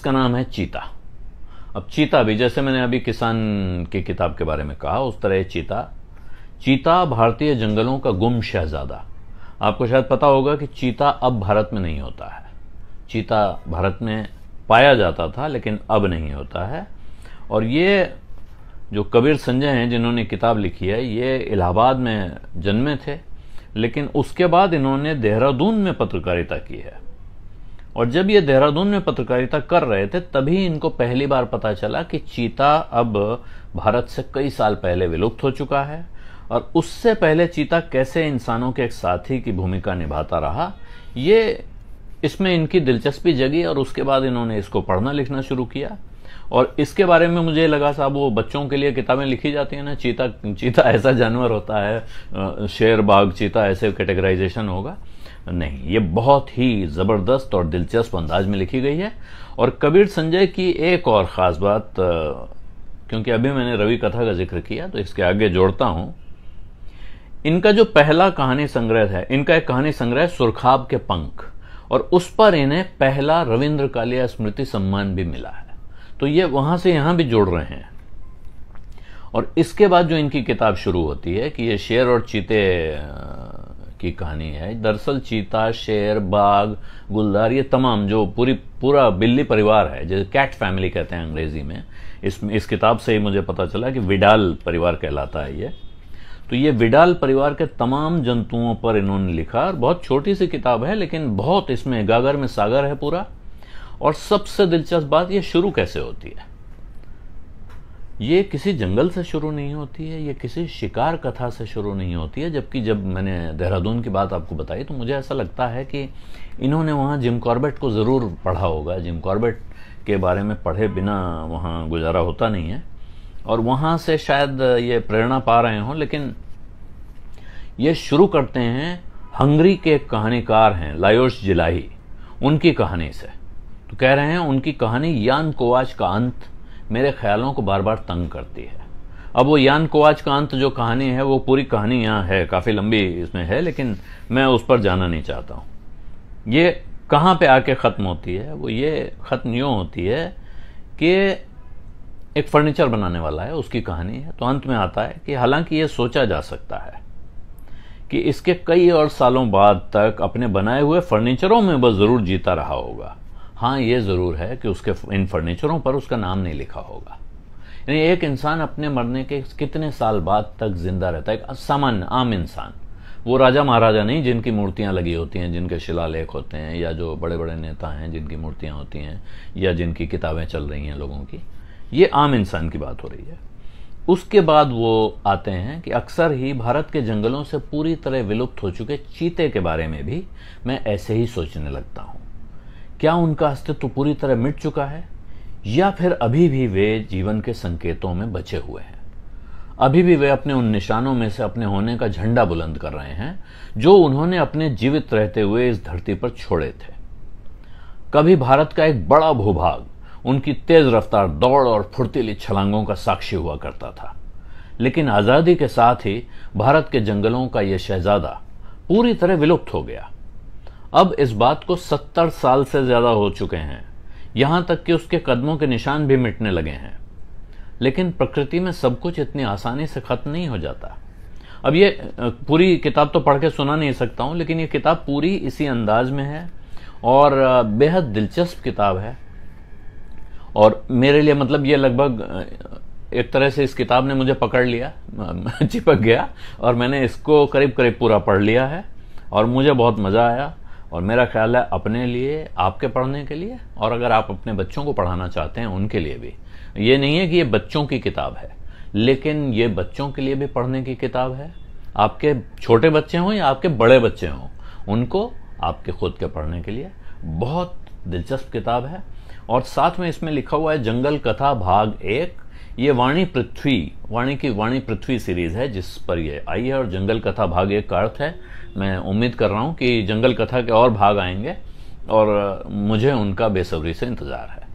इसका नाम है चीता अब चीता भी जैसे मैंने अभी किसान की किताब के बारे में कहा उस तरह चीता चीता भारतीय जंगलों का गुम शहजादा आपको शायद पता होगा कि चीता अब भारत में नहीं होता है चीता भारत में पाया जाता था लेकिन अब नहीं होता है और ये जो कबीर संजय हैं जिन्होंने किताब लिखी है ये इलाहाबाद में जन्मे थे लेकिन उसके बाद इन्होंने देहरादून में पत्रकारिता की है और जब ये देहरादून में पत्रकारिता कर रहे थे तभी इनको पहली बार पता चला कि चीता अब भारत से कई साल पहले विलुप्त हो चुका है और उससे पहले चीता कैसे इंसानों के एक साथी की भूमिका निभाता रहा ये इसमें इनकी दिलचस्पी जगी और उसके बाद इन्होंने इसको पढ़ना लिखना शुरू किया और इसके बारे में मुझे लगा साहब वो बच्चों के लिए किताबें लिखी जाती हैं ना चीता चीता ऐसा जानवर होता है शेर बाघ चीता ऐसे कैटेगराइजेशन होगा नहीं ये बहुत ही ज़बरदस्त और दिलचस्प अंदाज में लिखी गई है और कबीर संजय की एक और ख़ास बात क्योंकि अभी मैंने रवि कथा का जिक्र किया तो इसके आगे जोड़ता हूं इनका जो पहला कहानी संग्रह है इनका एक कहानी संग्रह सुरखाब के पंख और उस पर इन्हें पहला रविंद्र कालिया स्मृति सम्मान भी मिला है तो ये वहां से यहां भी जोड़ रहे हैं और इसके बाद जो इनकी किताब शुरू होती है कि ये शेर और चीते की कहानी है दरअसल चीता शेर बाघ गुलदार ये तमाम जो पूरी पूरा बिल्ली परिवार है जैसे कैट फैमिली कहते हैं अंग्रेजी में इस इस किताब से ही मुझे पता चला कि विडाल परिवार कहलाता है ये तो ये विडाल परिवार के तमाम जंतुओं पर इन्होंने लिखा और बहुत छोटी सी किताब है लेकिन बहुत इसमें गागर में सागर है पूरा और सबसे दिलचस्प बात ये शुरू कैसे होती है ये किसी जंगल से शुरू नहीं होती है ये किसी शिकार कथा से शुरू नहीं होती है जबकि जब मैंने देहरादून की बात आपको बताई तो मुझे ऐसा लगता है कि इन्होंने वहाँ जिम कॉर्बेट को ज़रूर पढ़ा होगा जिम कॉर्बेट के बारे में पढ़े बिना वहाँ गुजारा होता नहीं है और वहाँ से शायद ये प्रेरणा पा रहे हों लेकिन ये शुरू करते हैं हंगरी के एक कहानीकार हैं लायोश जिलाही उनकी कहानी से तो कह रहे हैं उनकी कहानी यान कोवाच का अंत मेरे ख्यालों को बार बार तंग करती है अब वो यान कोवाच का अंत जो कहानी है वो पूरी कहानी यहाँ है काफ़ी लंबी इसमें है लेकिन मैं उस पर जाना नहीं चाहता हूँ ये कहाँ पे आके ख़त्म होती है वो ये ख़त्म यूँ होती है कि एक फर्नीचर बनाने वाला है उसकी कहानी है तो अंत में आता है कि हालांकि ये सोचा जा सकता है कि इसके कई और सालों बाद तक अपने बनाए हुए फर्नीचरों में वह ज़रूर जीता रहा होगा हाँ ये ज़रूर है कि उसके इन फर्नीचरों पर उसका नाम नहीं लिखा होगा यानी एक इंसान अपने मरने के कितने साल बाद तक जिंदा रहता है सामान्य आम इंसान वो राजा महाराजा नहीं जिनकी मूर्तियाँ लगी होती हैं जिनके शिलालेख होते हैं या जो बड़े बड़े नेता हैं जिनकी मूर्तियाँ होती हैं या जिनकी किताबें चल रही हैं लोगों की ये आम इंसान की बात हो रही है उसके बाद वो आते हैं कि अक्सर ही भारत के जंगलों से पूरी तरह विलुप्त हो चुके चीते के बारे में भी मैं ऐसे ही सोचने लगता हूँ क्या उनका अस्तित्व पूरी तरह मिट चुका है या फिर अभी भी वे जीवन के संकेतों में बचे हुए हैं अभी भी वे अपने उन निशानों में से अपने होने का झंडा बुलंद कर रहे हैं जो उन्होंने अपने जीवित रहते हुए इस धरती पर छोड़े थे कभी भारत का एक बड़ा भूभाग उनकी तेज रफ्तार दौड़ और फुर्तीली छलांगों का साक्षी हुआ करता था लेकिन आजादी के साथ ही भारत के जंगलों का यह शहजादा पूरी तरह विलुप्त हो गया अब इस बात को सत्तर साल से ज़्यादा हो चुके हैं यहां तक कि उसके कदमों के निशान भी मिटने लगे हैं लेकिन प्रकृति में सब कुछ इतनी आसानी से ख़त्म नहीं हो जाता अब ये पूरी किताब तो पढ़ के सुना नहीं सकता हूं लेकिन ये किताब पूरी इसी अंदाज में है और बेहद दिलचस्प किताब है और मेरे लिए मतलब ये लगभग एक तरह से इस किताब ने मुझे पकड़ लिया चिपक गया और मैंने इसको करीब करीब पूरा पढ़ लिया है और मुझे बहुत मज़ा आया और मेरा ख्याल है अपने लिए आपके पढ़ने के लिए और अगर आप अपने बच्चों को पढ़ाना चाहते हैं उनके लिए भी ये नहीं है कि ये बच्चों की किताब है लेकिन ये बच्चों के लिए भी पढ़ने की किताब है आपके छोटे बच्चे हों या आपके बड़े बच्चे हों उनको आपके खुद के पढ़ने के लिए बहुत दिलचस्प किताब है और साथ में इसमें लिखा हुआ है जंगल कथा भाग एक ये वाणी पृथ्वी वाणी की वाणी पृथ्वी सीरीज है जिस पर ये आई है और जंगल कथा भाग एक का अर्थ है मैं उम्मीद कर रहा हूँ कि जंगल कथा के और भाग आएंगे और मुझे उनका बेसब्री से इंतज़ार है